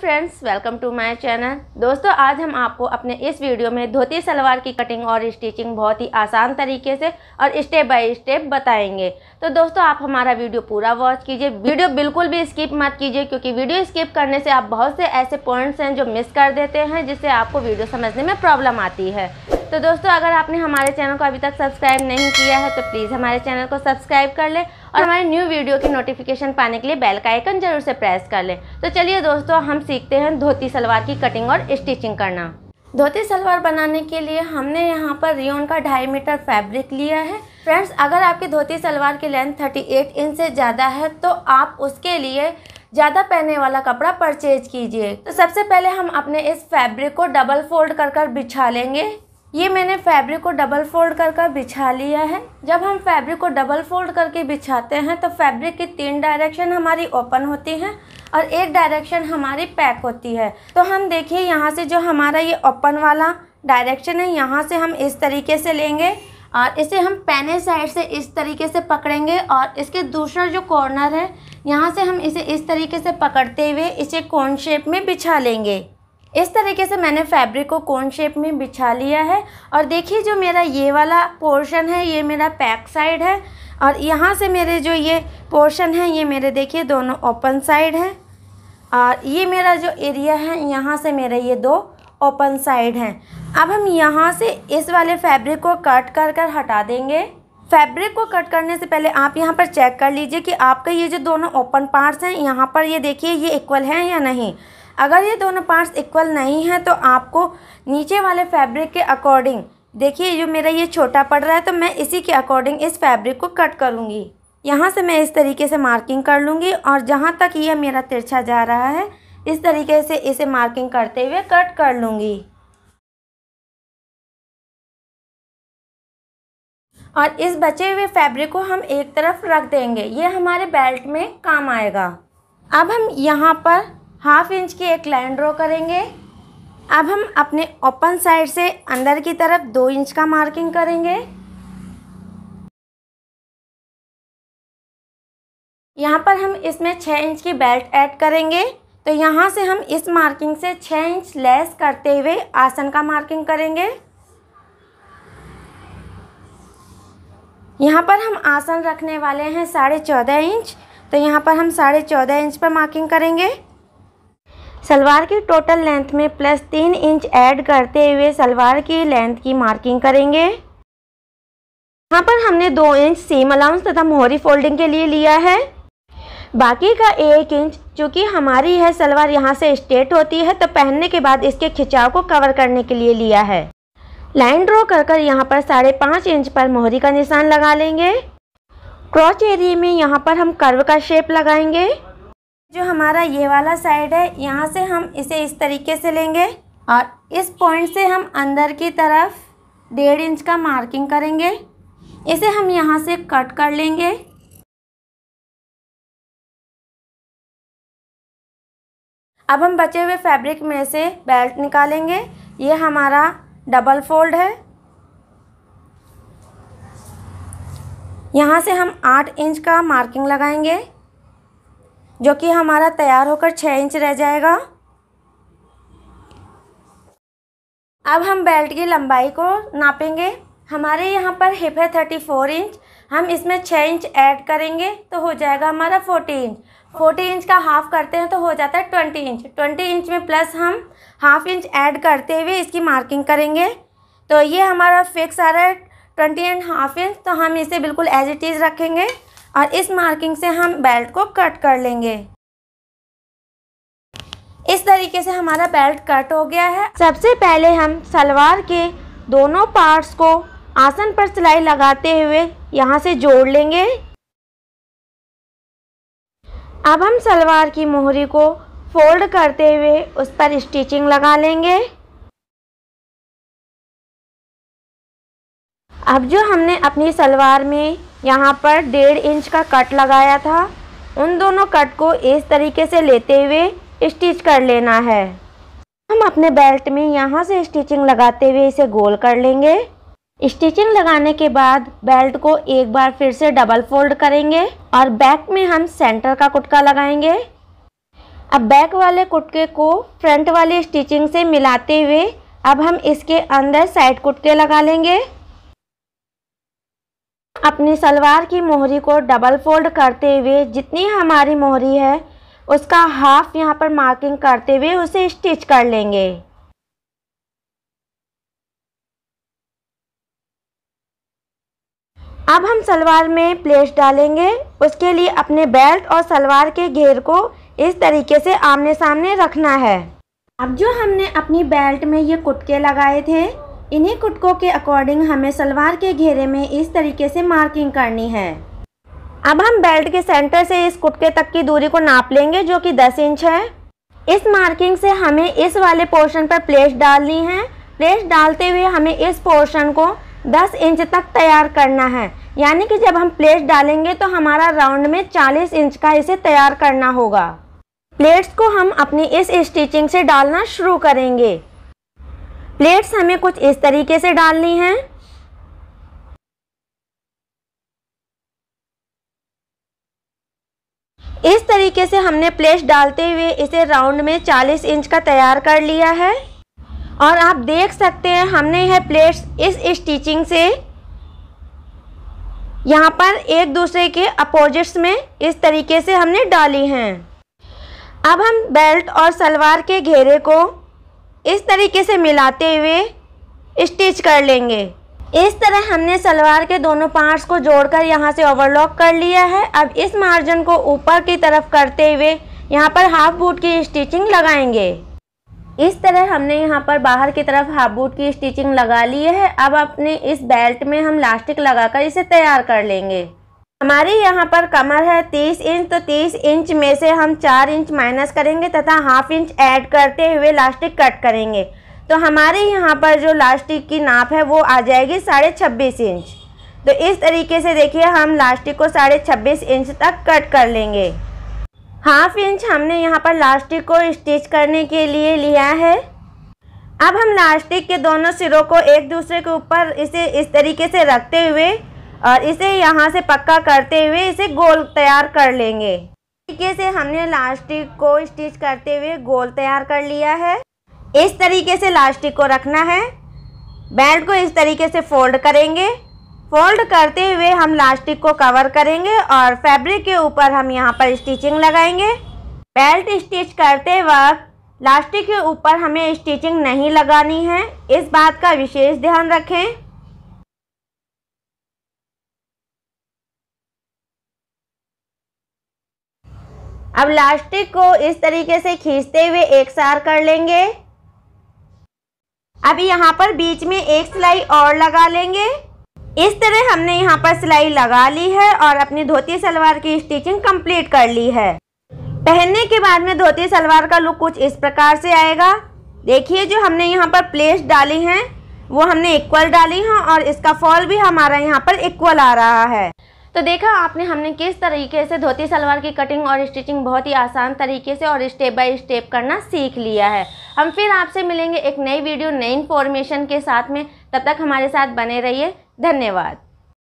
friends welcome to my channel दोस्तों आज हम आपको अपने इस वीडियो में धोती सलवार की कटिंग और स्टिचिंग बहुत ही आसान तरीके से और स्टेप बाय स्टेप बताएंगे तो दोस्तों आप हमारा वीडियो पूरा वॉच कीजिए वीडियो बिल्कुल भी स्किप मत कीजिए क्योंकि वीडियो स्किप करने से आप बहुत से ऐसे पॉइंट्स हैं जो मिस कर देते हैं जिससे आपको वीडियो समझने में प्रॉब्लम आती है तो दोस्तों अगर आपने हमारे चैनल को अभी तक सब्सक्राइब नहीं किया है तो प्लीज़ हमारे चैनल को सब्सक्राइब कर लें और हमारे न्यू वीडियो की नोटिफिकेशन पाने के लिए बेल का आइकन जरूर से प्रेस कर लें तो चलिए दोस्तों हम सीखते हैं धोती सलवार की कटिंग और स्टिचिंग करना धोती सलवार बनाने के लिए हमने यहाँ पर रियोन का ढाई मीटर फैब्रिक लिया है फ्रेंड्स अगर आपकी धोती सलवार की लेंथ 38 इंच से ज़्यादा है तो आप उसके लिए ज़्यादा पहनने वाला कपड़ा परचेज कीजिए तो सबसे पहले हम अपने इस फैब्रिक को डबल फोल्ड कर कर बिछा लेंगे ये मैंने फैब्रिक को डबल फोल्ड कर कर बिछा लिया है जब हम फैब्रिक को डबल फोल्ड करके बिछाते हैं तो फैब्रिक की तीन डायरेक्शन हमारी ओपन होती हैं और एक डायरेक्शन हमारी पैक होती है तो हम देखिए यहाँ से जो हमारा ये ओपन वाला डायरेक्शन है यहाँ से हम इस तरीके से लेंगे और इसे हम पैने साइड से इस तरीके से पकड़ेंगे और इसके दूसरा जो कॉर्नर है यहाँ से हम इसे इस तरीके से पकड़ते हुए इसे कोन शेप में बिछा लेंगे इस तरीके से मैंने फैब्रिक को कोन शेप में बिछा लिया है और देखिए जो मेरा ये वाला पोर्शन है ये मेरा पैक साइड है और यहाँ से मेरे जो ये पोर्शन है ये मेरे देखिए दोनों ओपन साइड हैं और ये मेरा जो एरिया है यहाँ से मेरे ये दो ओपन साइड हैं अब हम यहाँ से इस वाले फैब्रिक को कट कर कर हटा देंगे फैब्रिक को कट करने से पहले आप यहाँ पर चेक कर लीजिए कि आपका ये जो दोनों ओपन पार्ट्स हैं यहाँ पर ये देखिए ये इक्वल हैं या नहीं अगर ये दोनों पार्ट्स इक्वल नहीं है तो आपको नीचे वाले फैब्रिक के अकॉर्डिंग देखिए जो मेरा ये छोटा पड़ रहा है तो मैं इसी के अकॉर्डिंग इस फैब्रिक को कट करूँगी यहाँ से मैं इस तरीके से मार्किंग कर लूँगी और जहाँ तक ये मेरा तिरछा जा रहा है इस तरीके से इसे मार्किंग करते हुए कट कर लूँगी और इस बचे हुए फैब्रिक को हम एक तरफ रख देंगे ये हमारे बेल्ट में काम आएगा अब हम यहाँ पर हाफ इंच की एक लाइन ड्रॉ करेंगे अब हम अपने ओपन साइड से अंदर की तरफ दो इंच का मार्किंग करेंगे यहाँ पर हम इसमें छः इंच की बेल्ट ऐड करेंगे तो यहाँ से हम इस मार्किंग से छः इंच लेस करते हुए आसन का मार्किंग करेंगे यहाँ पर हम आसन रखने वाले हैं साढ़े चौदह इंच तो यहाँ पर हम साढ़े चौदह इंच पर मार्किंग करेंगे सलवार की टोटल लेंथ में प्लस तीन इंच ऐड करते हुए सलवार की लेंथ की मार्किंग करेंगे यहाँ पर हमने दो इंच सीम अलाउंस तथा मोहरी फोल्डिंग के लिए लिया है बाकी का एक इंच चूँकि हमारी यह सलवार यहाँ से स्ट्रेट होती है तो पहनने के बाद इसके खिंचाव को कवर करने के लिए लिया है लाइन ड्रॉ कर कर यहाँ पर साढ़े पाँच इंच पर मोहरी का निशान लगा लेंगे क्रॉच एरिए में यहाँ पर हम कर्व का शेप लगाएंगे जो हमारा ये वाला साइड है यहाँ से हम इसे इस तरीके से लेंगे और इस पॉइंट से हम अंदर की तरफ डेढ़ इंच का मार्किंग करेंगे इसे हम यहाँ से कट कर लेंगे अब हम बचे हुए फैब्रिक में से बेल्ट निकालेंगे ये हमारा डबल फोल्ड है यहाँ से हम आठ इंच का मार्किंग लगाएंगे जो कि हमारा तैयार होकर छः इंच रह जाएगा अब हम बेल्ट की लंबाई को नापेंगे हमारे यहाँ पर हिप है थर्टी फोर इंच हम इसमें छः इंच ऐड करेंगे तो हो जाएगा हमारा फोर्टी इंच फोर्टी इंच का हाफ़ करते हैं तो हो जाता है ट्वेंटी इंच ट्वेंटी इंच में प्लस हम हाफ इंच ऐड करते हुए इसकी मार्किंग करेंगे तो ये हमारा फिक्स आ रहा है ट्वेंटी एंड हाफ इंच तो हम इसे बिल्कुल एज इट इज़ रखेंगे और इस मार्किंग से हम बेल्ट को कट कर लेंगे इस तरीके से हमारा बेल्ट कट हो गया है सबसे पहले हम सलवार के दोनों पार्ट्स को आसन पर सिलाई लगाते हुए यहाँ से जोड़ लेंगे अब हम सलवार की मोहरी को फोल्ड करते हुए उस पर स्टिचिंग लगा लेंगे अब जो हमने अपनी सलवार में यहाँ पर डेढ़ इंच का कट लगाया था उन दोनों कट को इस तरीके से लेते हुए स्टिच कर लेना है हम अपने बेल्ट में यहाँ से स्टिचिंग लगाते हुए इसे गोल कर लेंगे स्टिचिंग लगाने के बाद बेल्ट को एक बार फिर से डबल फोल्ड करेंगे और बैक में हम सेंटर का कुटका लगाएंगे अब बैक वाले कुटके को फ्रंट वाली स्टिचिंग से मिलाते हुए अब हम इसके अंदर साइड कुटके लगा लेंगे अपनी सलवार की मोहरी को डबल फोल्ड करते हुए जितनी हमारी मोहरी है उसका हाफ यहाँ पर मार्किंग करते हुए उसे स्टिच कर लेंगे अब हम सलवार में प्लेस डालेंगे उसके लिए अपने बेल्ट और सलवार के घेर को इस तरीके से आमने सामने रखना है अब जो हमने अपनी बेल्ट में ये कुटके लगाए थे इन्हीं कुटकों के अकॉर्डिंग हमें सलवार के घेरे में इस तरीके से मार्किंग करनी है अब हम बेल्ट के सेंटर से इस कुटके तक की दूरी को नाप लेंगे जो कि 10 इंच है इस मार्किंग से हमें इस वाले पोर्शन पर प्लेस डालनी है प्लेस डालते हुए हमें इस पोर्शन को 10 इंच तक तैयार करना है यानी कि जब हम प्लेस डालेंगे तो हमारा राउंड में 40 इंच का इसे तैयार करना होगा प्लेट्स को हम अपनी इस स्टिचिंग से डालना शुरू करेंगे प्लेट्स हमें कुछ इस तरीके से डालनी है इस तरीके से हमने प्लेट्स डालते हुए इसे राउंड में 40 इंच का तैयार कर लिया है और आप देख सकते हैं हमने यह है प्लेट्स इस स्टिचिंग से यहाँ पर एक दूसरे के अपोजिट्स में इस तरीके से हमने डाली हैं अब हम बेल्ट और सलवार के घेरे को इस तरीके से मिलाते हुए स्टिच कर लेंगे इस तरह हमने सलवार के दोनों पार्ट्स को जोड़कर यहाँ से ओवरलॉक कर लिया है अब इस मार्जिन को ऊपर की तरफ करते हुए यहाँ पर हाफ बूट की स्टिचिंग लगाएंगे इस तरह हमने यहाँ पर बाहर की तरफ हाफ बूट की स्टिचिंग लगा ली है अब अपने इस बेल्ट में हम लास्टिक लगाकर इसे तैयार कर लेंगे हमारे यहाँ पर कमर है तीस इंच तो तीस इंच में से हम चार इंच माइनस करेंगे तथा हाफ इंच ऐड करते हुए लास्टिक कट करेंगे तो हमारे यहाँ पर जो लास्टिक की नाप है वो आ जाएगी साढ़े छब्बीस इंच तो इस तरीके से देखिए हम लास्टिक को साढ़े छब्बीस इंच तक कट कर लेंगे हाफ इंच हमने यहाँ पर लास्टिक को स्टिच करने के लिए लिया है अब हम लास्टिक के दोनों सिरों को एक दूसरे के ऊपर इसे इस तरीके से रखते हुए और इसे यहाँ से पक्का करते हुए इसे गोल तैयार कर लेंगे तरीके से हमने लास्टिक को स्टिच करते हुए गोल तैयार कर लिया है इस तरीके से लास्टिक को रखना है बेल्ट को इस तरीके से फोल्ड करेंगे फोल्ड करते हुए हम लास्टिक को कवर करेंगे और फैब्रिक के ऊपर हम यहाँ पर स्टिचिंग लगाएंगे बेल्ट स्टिच करते वक्त लास्टिक के ऊपर हमें स्टिचिंग नहीं लगानी है इस बात का विशेष ध्यान रखें अब लास्टिक को इस तरीके से खींचते हुए एक सार कर लेंगे अब यहाँ पर बीच में एक सिलाई और लगा लेंगे इस तरह हमने यहाँ पर सिलाई लगा ली है और अपनी धोती सलवार की स्टिचिंग कंप्लीट कर ली है पहनने के बाद में धोती सलवार का लुक कुछ इस प्रकार से आएगा देखिए जो हमने यहाँ पर प्लेस डाली हैं वो हमने इक्वल डाली हैं और इसका फॉल भी हमारा यहाँ पर इक्वल आ रहा है तो देखा आपने हमने किस तरीके से धोती सलवार की कटिंग और स्टिचिंग बहुत ही आसान तरीके से और स्टेप बाय स्टेप करना सीख लिया है हम फिर आपसे मिलेंगे एक नई वीडियो नई इन्फॉर्मेशन के साथ में तब तक हमारे साथ बने रहिए धन्यवाद